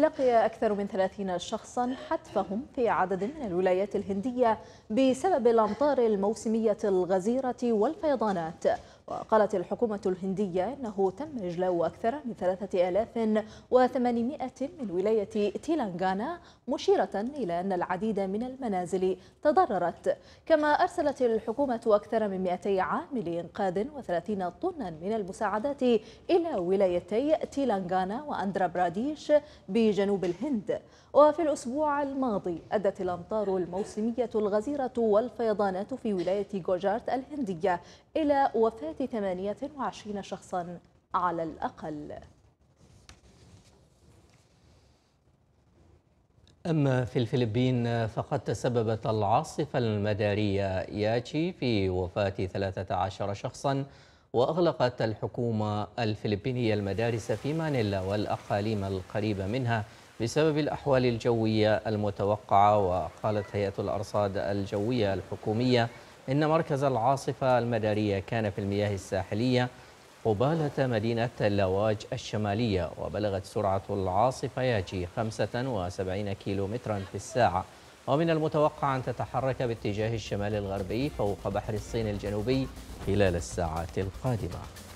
لقي أكثر من 30 شخصا حتفهم في عدد من الولايات الهندية بسبب الأمطار الموسمية الغزيرة والفيضانات وقالت الحكومة الهندية أنه تم إجلاء أكثر من 3800 من ولاية تيلانغانا مشيرة إلى أن العديد من المنازل تضررت كما أرسلت الحكومة أكثر من 200 عام لإنقاذ و30 طنا من المساعدات إلى ولايتي تيلانغانا وأندرا براديش بجنوب الهند وفي الأسبوع الماضي أدت الأمطار الموسمية الغزيرة والفيضانات في ولاية جوجارت الهندية إلى وفاة 28 شخصا على الأقل أما في الفلبين فقد تسببت العاصفة المدارية ياتشي في وفاة 13 شخصا وأغلقت الحكومة الفلبينية المدارس في مانيلا والأقاليم القريبة منها بسبب الأحوال الجوية المتوقعة وقالت هيئة الأرصاد الجوية الحكومية إن مركز العاصفة المدارية كان في المياه الساحلية قبالة مدينة اللواج الشمالية وبلغت سرعة العاصفة ياجي 75 كيلومترا في الساعة ومن المتوقع أن تتحرك باتجاه الشمال الغربي فوق بحر الصين الجنوبي خلال الساعات القادمة